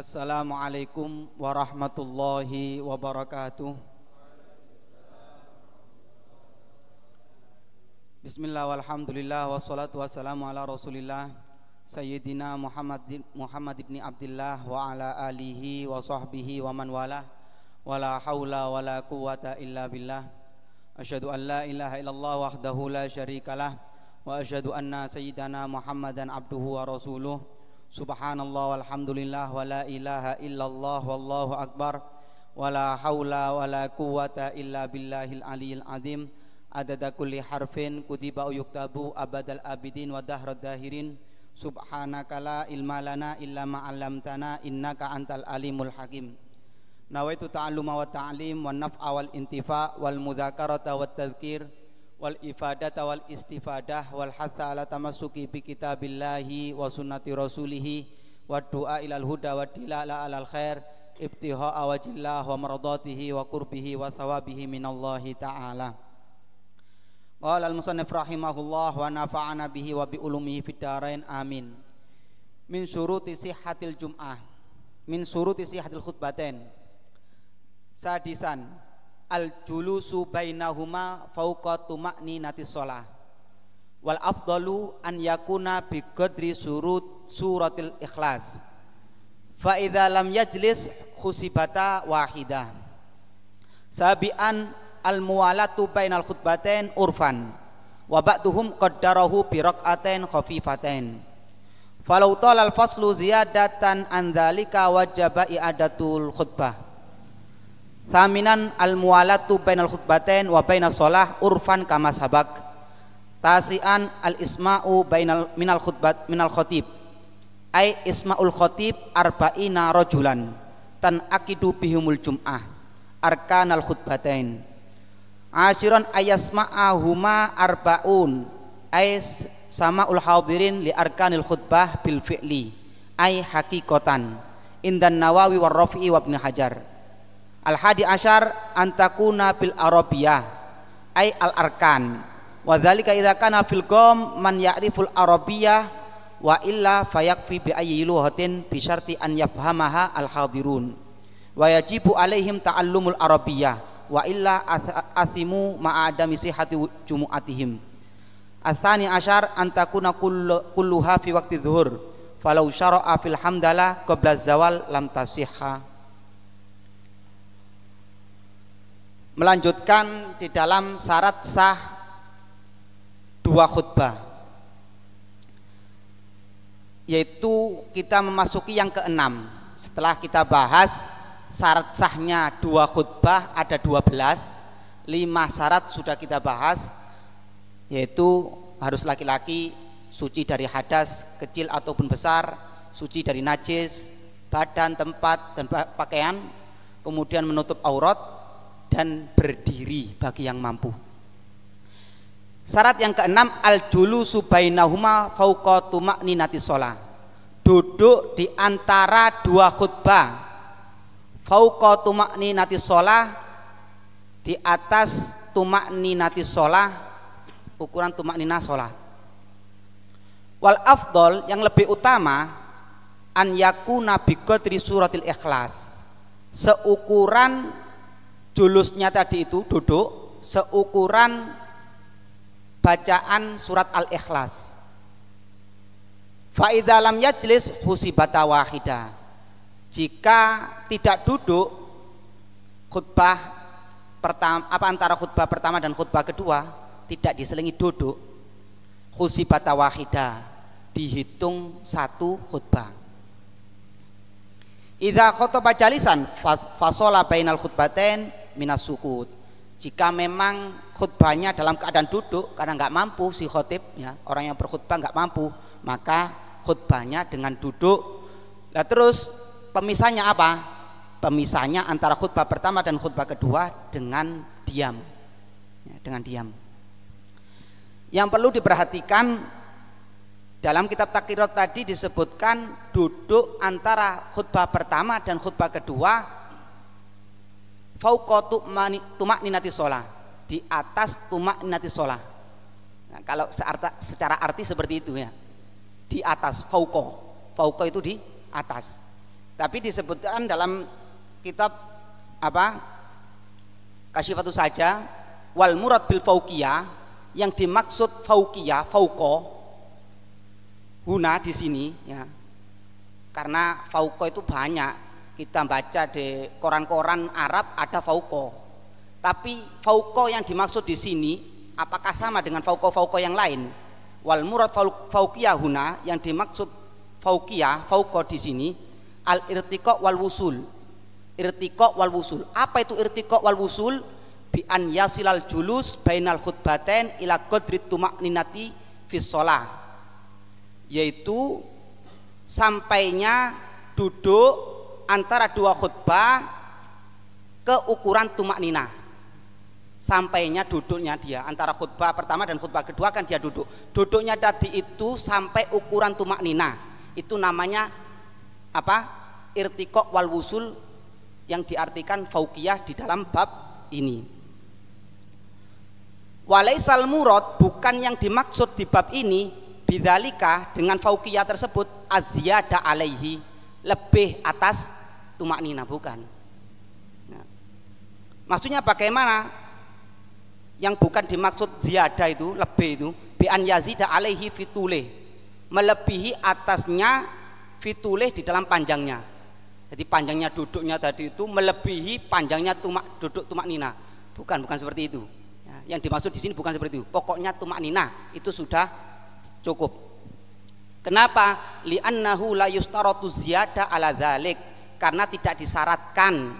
Assalamualaikum warahmatullahi wabarakatuh Bismillah walhamdulillah wassalatu wassalamu ala rasulillah Sayyidina Muhammad, Muhammad ibn Abdullah wa ala alihi wa sahbihi wa man wala Wala hawla wala quwata illa billah Asyadu an la ilaha illallah wahdahu la syarikalah Wa asyadu anna sayyidana Muhammadan abduhu wa rasuluh Subhanallah walhamdulillah wala ilaha illallah wallahu akbar wala haula wala quwata illa billahil aliyil azim adada kulli harfin kutiba yuktabu abadal abidin wa dahrad dahirin subhanaka la ilma lana illa ma 'allamtana innaka antal alimul hakim nawaitu ta'alluma wa ta'lim wan naf'a wal intifa wal mudzakarata wat tadhkir wal ifadah wal istifadah wal hatta ala tamasuki bi kitabillahi wa sunnati rasulihi wa du'a ilal huda wa dilala alal khair ibtiha awajillah wa maradatihi wa kurbihi wa thawabihi minallahi ta'ala qala al musannif rahimahullah wa nafa'ana bihi wa bi ulumihi fid darain amin min syuruti sihhatil jum'ah min syuruti sihhatil khutbatain sadisan al julusu bainahuma fauqa nati shalah wal afdalu an yakuna bi qadri surut suratil ikhlas fa idza lam yajlis khusibata wahidah sabian al muwalatu bainal khutbatain urfan wa ba'duhum qaddarahu bi raq'atain khafifatain falau talal faslu ziyadatan an dzalika wajaba i'adatul khutbah Thaminan al mualatu bainal khutbatain wa bainas shalah urfan kama sabak. Tasian al-isma'u bainal minal khutbat minal khatib. Ai isma'ul khatib arba'ina rajulan tan akidu bihumul jum'ah arkanal khutbatain. Asyiron ayasma'ahuma arba'un ai sama'ul hadirin li arkanil khutbah bil fi'li ai hakikatan indan nawawi wa rafi'i wa ibn hajar Al hadi ashar antakuna bil arabiyah ay al arkan. Wa dzalika idza kana fil qom man ya'riful arabiyah wa illa fayakfi bi ayyi luhatin bi syarti an yafhamaha al hadirun. Wa yajibu alaihim ta'allumul arabiyah wa illa athimu ma'adami sihati jumu'atihim. Asani ashar antakuna kulluha fi waqti zuhur falau syara'a fil hamdalah qabla zawal lam tasihha melanjutkan di dalam syarat sah dua khutbah yaitu kita memasuki yang keenam setelah kita bahas syarat sahnya dua khutbah ada dua belas lima syarat sudah kita bahas yaitu harus laki-laki suci dari hadas kecil ataupun besar suci dari najis badan tempat dan pakaian kemudian menutup aurat dan berdiri bagi yang mampu. Syarat yang keenam al-julu subainahuma fauqa tumakninati shalah. Duduk di antara dua khutbah. Fauqa tumakninati shalah di atas tumakninati shalah ukuran tumakninah sola Wal afdol yang lebih utama an yakuna bi qadri suratil ikhlas. Seukuran julusnya tadi itu duduk seukuran bacaan surat Al-Ikhlas. fa'idhalam yajlis husibata wahida. Jika tidak duduk khutbah pertama apa antara khutbah pertama dan khutbah kedua tidak diselingi duduk husibata wahida dihitung satu khutbah. Idza khotbah jalisan fasola bainal khutbatain minas sukut jika memang khutbahnya dalam keadaan duduk karena nggak mampu si khotib ya orang yang berkhutbah nggak mampu maka khutbahnya dengan duduk nah terus pemisahnya apa pemisahnya antara khutbah pertama dan khutbah kedua dengan diam ya, dengan diam yang perlu diperhatikan dalam kitab takirot tadi disebutkan duduk antara khutbah pertama dan khutbah kedua fauqa tumak ninati sholah di atas tumak ninati sholah nah, kalau searta, secara arti seperti itu ya di atas fauko. Fauko itu di atas tapi disebutkan dalam kitab apa Kasih kasyifatu saja wal murad bil faukiya yang dimaksud faukiya, fauko huna di sini ya karena fauko itu banyak kita baca di koran-koran Arab ada fauko. Tapi fauko yang dimaksud di sini apakah sama dengan fauko-fauko yang lain? Wal murad fauqiyah huna yang dimaksud fauqiyah, fauko di sini al irtiqa wal wusul. Irtiqa wal wusul. Apa itu irtiqa wal wusul? Bi an yasilal julus bainal khutbaten ila qadri tumakninati fi shalah. Yaitu sampainya duduk antara dua khutbah ke ukuran tumak nina sampainya duduknya dia antara khutbah pertama dan khutbah kedua kan dia duduk duduknya tadi itu sampai ukuran tumak nina itu namanya apa irtikok wal wusul yang diartikan faukiyah di dalam bab ini walaisal murad bukan yang dimaksud di bab ini bidalika dengan faukiyah tersebut aziyada alaihi lebih atas tumak nina bukan. Nah, maksudnya bagaimana? Yang bukan dimaksud ziyada itu lebih itu bi an yazida alaihi fituleh melebihi atasnya fituleh di dalam panjangnya. Jadi panjangnya duduknya tadi itu melebihi panjangnya tumak duduk tumak nina. Bukan bukan seperti itu. Ya, yang dimaksud di sini bukan seperti itu. Pokoknya tumak nina itu sudah cukup. Kenapa? li annahu la yustaratu ziyada ala dzalik karena tidak disyaratkan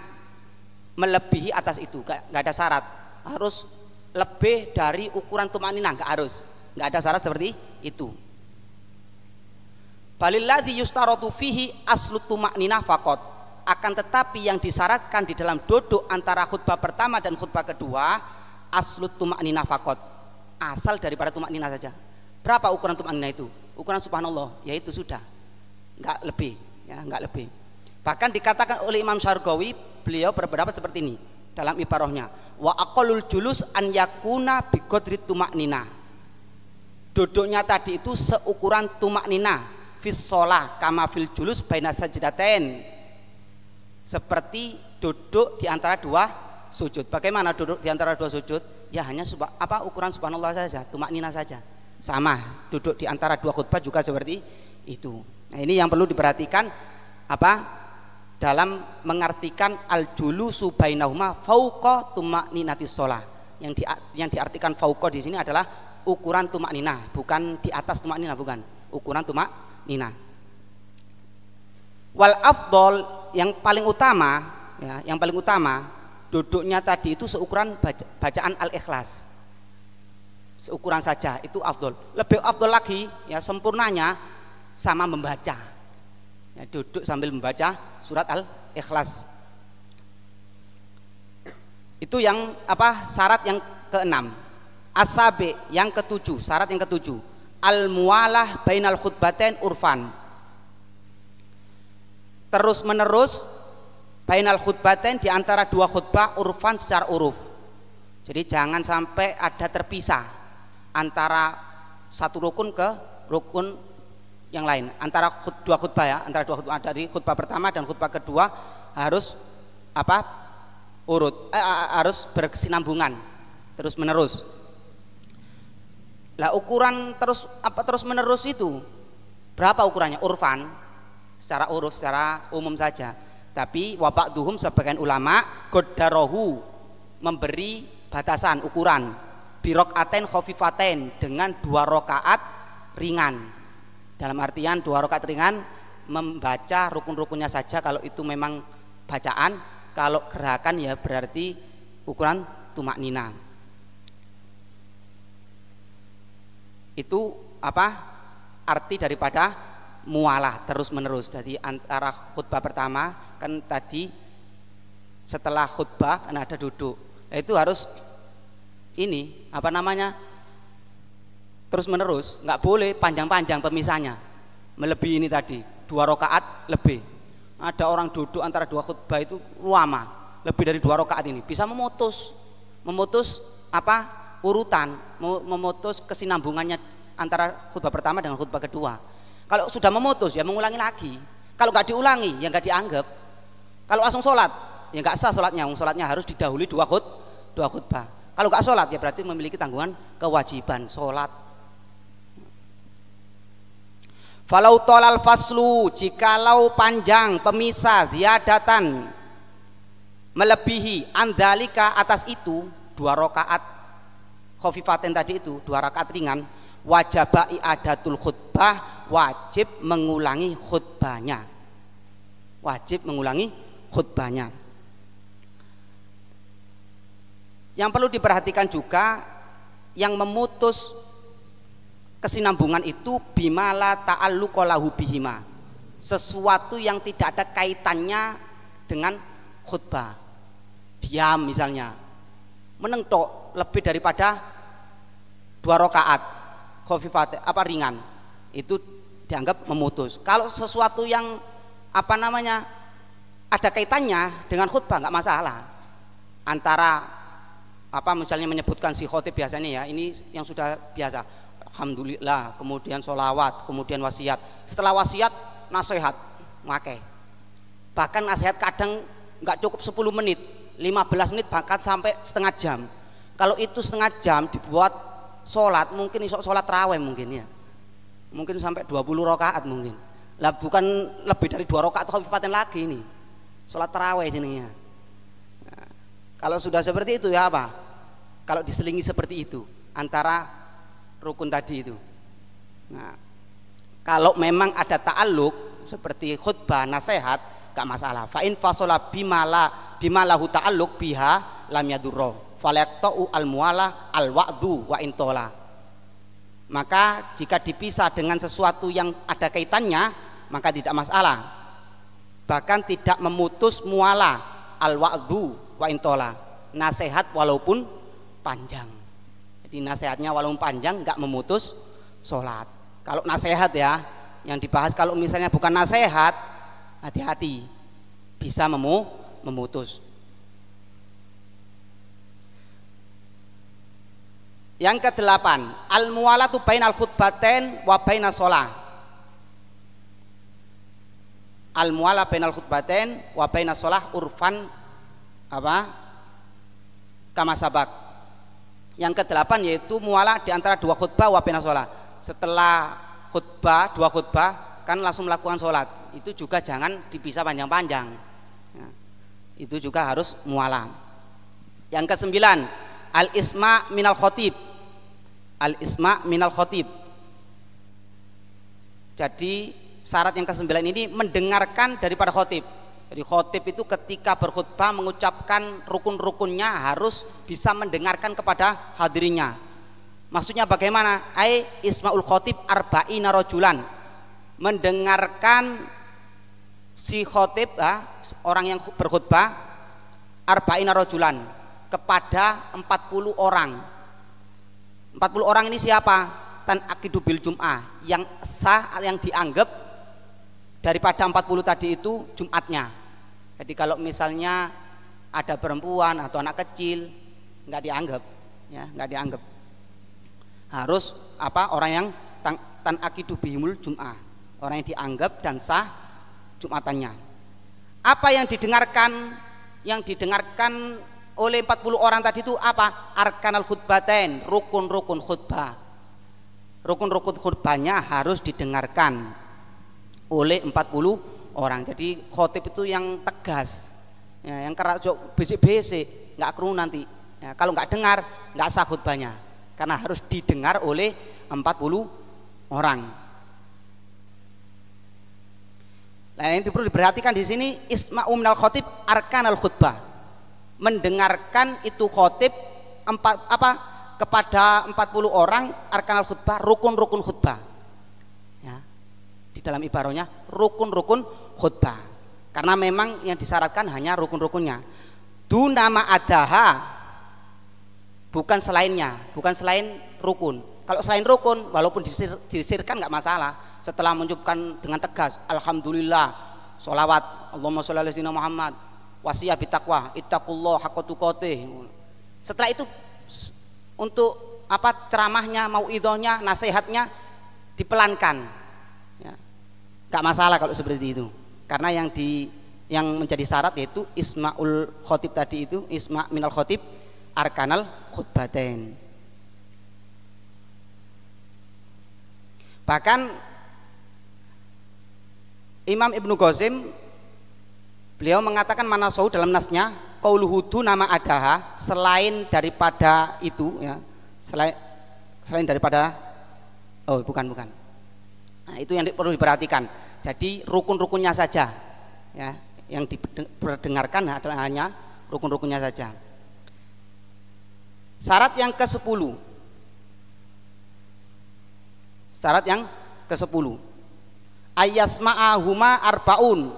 melebihi atas itu nggak ada syarat harus lebih dari ukuran tumanina nggak harus nggak ada syarat seperti itu balilladhi yustarotu fihi aslu tumanina fakot akan tetapi yang disyaratkan di dalam duduk antara khutbah pertama dan khutbah kedua aslu tumanina fakot asal daripada tumaknina saja berapa ukuran tumaknina itu ukuran subhanallah yaitu sudah nggak lebih ya nggak lebih Bahkan dikatakan oleh Imam Syargawi, beliau berpendapat seperti ini dalam ibarohnya. Wa akolul julus an yakuna bigodri tumak nina. Duduknya tadi itu seukuran tumak nina, Fisola kama fil julus baina sajidaten. Seperti duduk di antara dua sujud. Bagaimana duduk di antara dua sujud? Ya hanya suba, apa ukuran subhanallah saja, tumak nina saja. Sama, duduk di antara dua khutbah juga seperti itu. Nah, ini yang perlu diperhatikan apa dalam mengartikan al julu subainahuma fauqa tumakninati shalah. Yang di, yang diartikan fauko di sini adalah ukuran tumakninah, bukan di atas tumakninah bukan. Ukuran tumakninah. Wal afdol yang paling utama ya, yang paling utama duduknya tadi itu seukuran baca, bacaan al-ikhlas seukuran saja itu afdol lebih afdol lagi ya sempurnanya sama membaca ya, duduk sambil membaca surat al-ikhlas itu yang apa syarat yang keenam asabe yang ketujuh syarat yang ketujuh al mualah bainal khutbatain urfan terus menerus bainal khutbatain di antara dua khutbah urfan secara uruf jadi jangan sampai ada terpisah antara satu rukun ke rukun yang lain antara khut, dua khutbah ya antara dua khutbah dari khutbah pertama dan khutbah kedua harus apa urut eh, harus berkesinambungan terus menerus lah ukuran terus apa terus menerus itu berapa ukurannya urfan secara uruf secara umum saja tapi wabak duhum sebagian ulama godarohu memberi batasan ukuran birokaten aten khofifaten dengan dua rokaat ringan dalam artian dua rakaat ringan membaca rukun-rukunnya saja kalau itu memang bacaan, kalau gerakan ya berarti ukuran tumak nina. Itu apa? Arti daripada mualah terus menerus. Jadi antara khutbah pertama kan tadi setelah khutbah kan ada duduk. Nah, itu harus ini apa namanya? terus menerus nggak boleh panjang-panjang pemisahnya melebihi ini tadi dua rokaat lebih ada orang duduk antara dua khutbah itu lama lebih dari dua rokaat ini bisa memutus memutus apa urutan memutus kesinambungannya antara khutbah pertama dengan khutbah kedua kalau sudah memutus ya mengulangi lagi kalau nggak diulangi ya nggak dianggap kalau langsung sholat ya nggak sah sholatnya sholatnya harus didahului dua khut dua khutbah kalau nggak sholat ya berarti memiliki tanggungan kewajiban sholat Falau tolal faslu jikalau panjang pemisah ziyadatan melebihi andalika atas itu dua rakaat khofifaten tadi itu dua rakaat ringan wajib adatul khutbah wajib mengulangi khutbahnya wajib mengulangi khutbahnya yang perlu diperhatikan juga yang memutus kesinambungan itu bimala ta'alluqalahu bihima sesuatu yang tidak ada kaitannya dengan khutbah diam misalnya menengtok lebih daripada dua rokaat khafifat apa ringan itu dianggap memutus kalau sesuatu yang apa namanya ada kaitannya dengan khutbah nggak masalah antara apa misalnya menyebutkan si khotib biasanya ya ini yang sudah biasa Alhamdulillah, kemudian sholawat kemudian wasiat. Setelah wasiat, nasihat, makai. Bahkan nasihat kadang nggak cukup 10 menit, 15 menit bahkan sampai setengah jam. Kalau itu setengah jam dibuat sholat, mungkin isok sholat raweh mungkin ya. Mungkin sampai 20 rokaat mungkin. Lah bukan lebih dari dua rokaat kabupaten lagi ini. Sholat raweh ini ya. Nah, kalau sudah seperti itu ya apa? Kalau diselingi seperti itu antara rukun tadi itu. Nah, kalau memang ada ta'aluk seperti khutbah nasihat gak masalah. in fasola bimala bimalahu ta'aluk biha lam yadurro falaktau al muala al wa'du wa intola. Maka jika dipisah dengan sesuatu yang ada kaitannya maka tidak masalah. Bahkan tidak memutus muala al wa'du wa intola. Nasihat walaupun panjang nasihatnya walaupun panjang nggak memutus sholat kalau nasihat ya yang dibahas kalau misalnya bukan nasihat hati-hati bisa memu memutus yang kedelapan al bain al khutbaten wa bainas shalah al muwala al khutbaten wa bainas shalah urfan apa kama sabak yang kedelapan yaitu mualah di antara dua khutbah wa sholat. Setelah khutbah, dua khutbah kan langsung melakukan sholat. Itu juga jangan dipisah panjang-panjang. Ya. Itu juga harus mualah. Yang kesembilan, al isma minal khotib. Al isma minal khotib. Jadi syarat yang kesembilan ini mendengarkan daripada khotib jadi khotib itu ketika berkhutbah mengucapkan rukun-rukunnya harus bisa mendengarkan kepada hadirinya. Maksudnya bagaimana? Ai ismaul khotib arba'ina rojulan. Mendengarkan si khotib ah, orang yang berkhutbah arba'ina rojulan kepada 40 orang. 40 orang ini siapa? Tan akidubil jum'ah yang sah yang dianggap daripada 40 tadi itu Jumatnya jadi kalau misalnya ada perempuan atau anak kecil nggak dianggap, ya nggak dianggap. Harus apa orang yang tan, tan akidu bihimul jum'ah orang yang dianggap dan sah jumatannya. Apa yang didengarkan yang didengarkan oleh 40 orang tadi itu apa? Arkanal khutbatain, rukun-rukun khutbah. Rukun-rukun khutbahnya harus didengarkan oleh 40 orang. Jadi khotib itu yang tegas, ya, yang kerajok besik-besik, nggak kru nanti. Ya, kalau nggak dengar, nggak sah khutbahnya, karena harus didengar oleh 40 orang. Nah, yang perlu diperhatikan di sini isma umnal khotib arkan al khutbah. Mendengarkan itu khotib empat apa kepada 40 orang arkanal khutbah, rukun-rukun khutbah di dalam ibarohnya rukun-rukun khutbah karena memang yang disyaratkan hanya rukun-rukunnya nama adaha bukan selainnya bukan selain rukun kalau selain rukun walaupun disir, disirkan nggak masalah setelah menunjukkan dengan tegas alhamdulillah sholawat Allahumma sholli ala Muhammad wasiyah bitakwa ittaqullah haqqatuqatih setelah itu untuk apa ceramahnya mau idohnya nasihatnya dipelankan Gak masalah kalau seperti itu. Karena yang di yang menjadi syarat yaitu ismaul khotib tadi itu isma minal khotib arkanal khutbaten. Bahkan Imam Ibnu Ghazim beliau mengatakan mana sahu dalam nasnya kauluhudu nama adaha selain daripada itu ya selain selain daripada oh bukan bukan Nah, itu yang perlu diperhatikan. Jadi rukun-rukunnya saja, ya, yang diperdengarkan adalah hanya rukun-rukunnya saja. Syarat yang ke 10 Syarat yang ke sepuluh, Ayasma'ahuma arbaun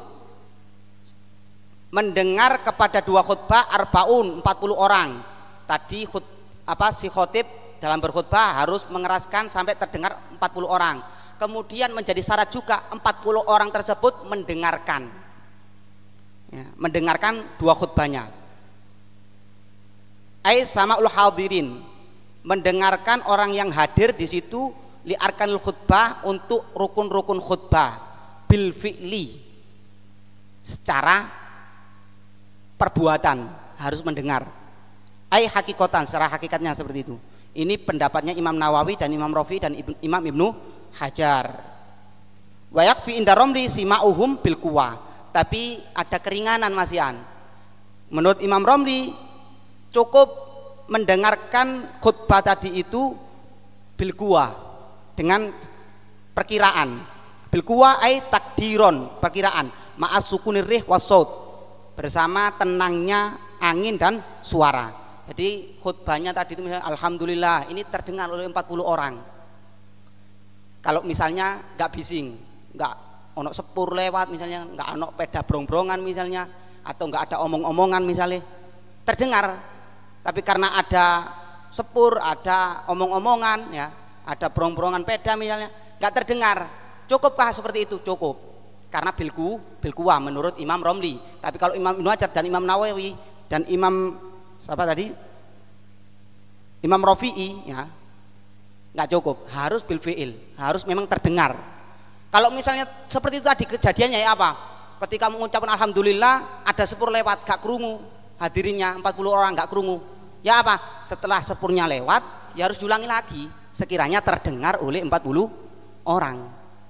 mendengar kepada dua khutbah arbaun 40 orang. Tadi khut, apa si khotib dalam berkhutbah harus mengeraskan sampai terdengar 40 orang kemudian menjadi syarat juga 40 orang tersebut mendengarkan ya, mendengarkan dua khutbahnya ai sama ul hadirin mendengarkan orang yang hadir di situ liarkan khutbah untuk rukun-rukun khutbah bil fi'li secara perbuatan harus mendengar ai hakikatan secara hakikatnya seperti itu ini pendapatnya Imam Nawawi dan Imam Rafi dan Imam Ibnu hajar wayak fi inda romli uhum bil kuwa tapi ada keringanan masian menurut Imam Romli cukup mendengarkan khutbah tadi itu bil kuwa dengan perkiraan bil kuwa ay takdiron perkiraan ma'as sukunirih wasot bersama tenangnya angin dan suara jadi khutbahnya tadi itu misalnya Alhamdulillah ini terdengar oleh 40 orang kalau misalnya nggak bising, nggak onok sepur lewat misalnya, nggak onok peda brong-brongan misalnya, atau nggak ada omong-omongan misalnya, terdengar. Tapi karena ada sepur, ada omong-omongan, ya, ada brong-brongan peda misalnya, nggak terdengar. Cukupkah seperti itu? Cukup. Karena bilku, bilkuah, menurut Imam Romli. Tapi kalau Imam Ibnu dan Imam Nawawi dan Imam siapa tadi? Imam Rafi'i ya, nggak cukup harus bil fiil harus memang terdengar kalau misalnya seperti itu tadi kejadiannya ya apa ketika mengucapkan alhamdulillah ada sepur lewat gak kerungu hadirinya 40 orang gak kerungu ya apa setelah sepurnya lewat ya harus diulangi lagi sekiranya terdengar oleh 40 orang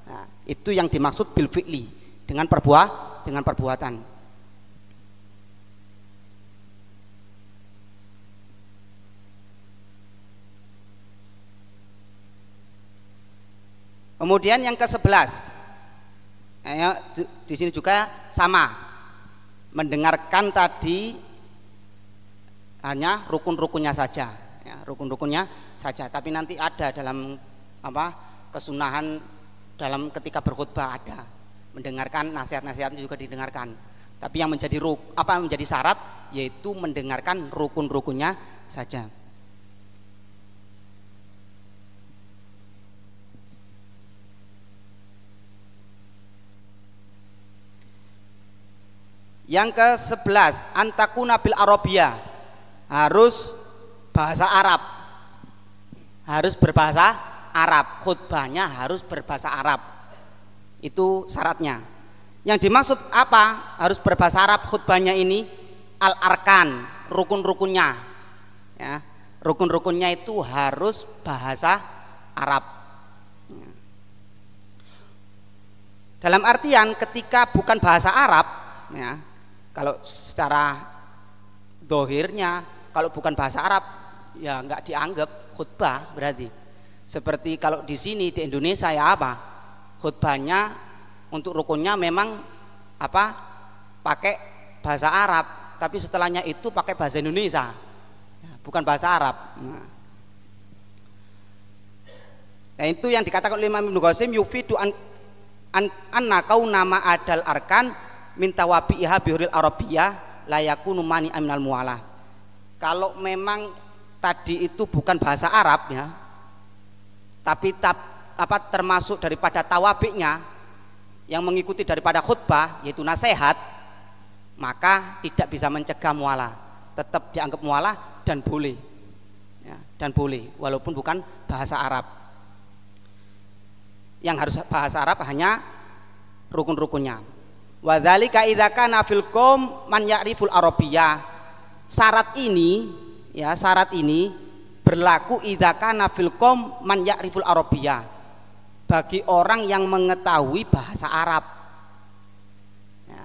nah, itu yang dimaksud bil dengan perbuah dengan perbuatan Kemudian yang ke-11. Eh, ya, di sini juga sama. Mendengarkan tadi hanya rukun-rukunnya saja, ya, rukun-rukunnya saja. Tapi nanti ada dalam apa kesunahan dalam ketika berkhutbah ada mendengarkan nasihat-nasihat juga didengarkan. Tapi yang menjadi ruk, apa menjadi syarat yaitu mendengarkan rukun-rukunnya saja. Yang ke-11, antakuna bil Arabia. Harus bahasa Arab. Harus berbahasa Arab. Khutbahnya harus berbahasa Arab. Itu syaratnya. Yang dimaksud apa? Harus berbahasa Arab khutbahnya ini al-arkan, rukun-rukunnya. Ya, rukun-rukunnya itu harus bahasa Arab. Dalam artian ketika bukan bahasa Arab, ya, kalau secara dohirnya, kalau bukan bahasa Arab, ya nggak dianggap khutbah berarti. Seperti kalau di sini di Indonesia ya apa? Khutbahnya untuk rukunnya memang apa? Pakai bahasa Arab, tapi setelahnya itu pakai bahasa Indonesia, ya, bukan bahasa Arab. Nah. nah. itu yang dikatakan oleh Imam Ibnu Qasim yufidu an, an, anna kau nama adal arkan minta iha bihuril arabiyah layaku numani aminal mualah kalau memang tadi itu bukan bahasa Arab ya tapi tap, apa termasuk daripada tawabiknya yang mengikuti daripada khutbah yaitu nasihat maka tidak bisa mencegah mualah tetap dianggap mualah dan boleh ya, dan boleh walaupun bukan bahasa Arab yang harus bahasa Arab hanya rukun-rukunnya Wa dzalika idza kana fil qaum man ya'riful arabiyah. Syarat ini ya, syarat ini berlaku idza kana fil qaum man ya'riful arabiyah. Bagi orang yang mengetahui bahasa Arab. Ya,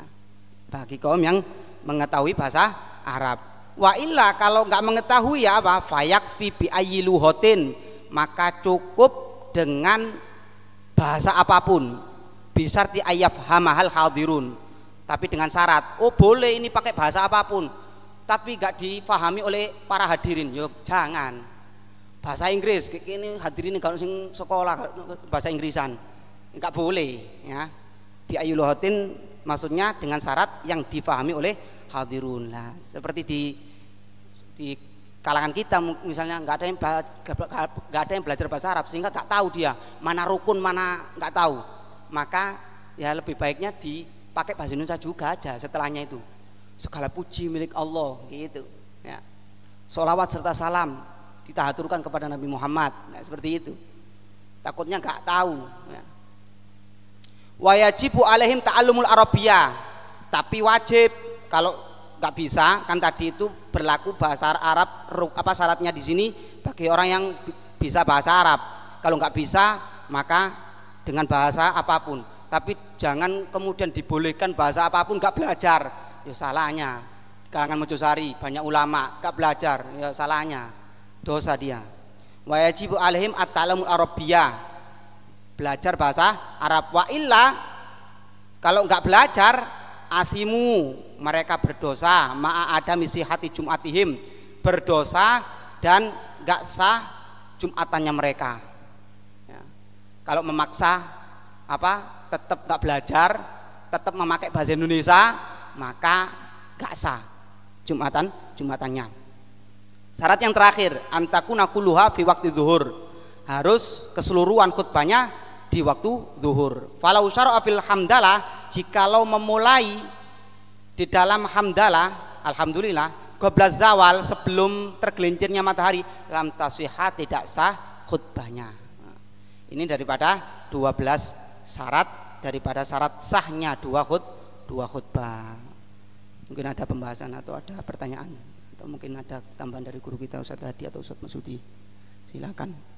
bagi kaum yang mengetahui bahasa Arab. Wa illa kalau nggak mengetahui ya apa? Fayak fi bi hotin maka cukup dengan bahasa apapun bisarti ayaf hamahal khadirun tapi dengan syarat oh boleh ini pakai bahasa apapun tapi gak difahami oleh para hadirin yuk jangan bahasa Inggris ini hadirin kalau sing sekolah bahasa Inggrisan nggak boleh ya biayuluhatin maksudnya dengan syarat yang difahami oleh hadirun lah seperti di di kalangan kita misalnya nggak ada yang nggak ada yang belajar bahasa Arab sehingga nggak tahu dia mana rukun mana nggak tahu maka ya lebih baiknya dipakai bahasa Indonesia juga aja setelahnya itu segala puji milik Allah gitu ya solawat serta salam kita ditahaturkan kepada Nabi Muhammad nah, seperti itu takutnya nggak tahu ya. wajibu alaihim ta'allumul arabia tapi wajib kalau nggak bisa kan tadi itu berlaku bahasa Arab apa syaratnya di sini bagi orang yang bisa bahasa Arab kalau nggak bisa maka dengan bahasa apapun tapi jangan kemudian dibolehkan bahasa apapun nggak belajar ya salahnya kalangan Mojosari banyak ulama nggak belajar ya salahnya dosa dia wajibu alaihim at-ta'lamul arabia belajar bahasa Arab wa illa kalau nggak belajar asimu mereka berdosa ma'a ada misi hati jumatihim berdosa dan nggak sah jumatannya mereka kalau memaksa apa tetap nggak belajar tetap memakai bahasa Indonesia maka gak sah jumatan jumatannya syarat yang terakhir antakuna kuluha fi waktu zuhur harus keseluruhan khutbahnya di waktu zuhur falau syara'a fil hamdalah jikalau memulai di dalam hamdalah alhamdulillah goblas zawal sebelum tergelincirnya matahari lam tasihah tidak sah khutbahnya ini daripada 12 syarat daripada syarat sahnya dua khut dua khutbah. Mungkin ada pembahasan atau ada pertanyaan atau mungkin ada tambahan dari guru kita Ustaz Hadi atau Ustaz Masudi. Silakan.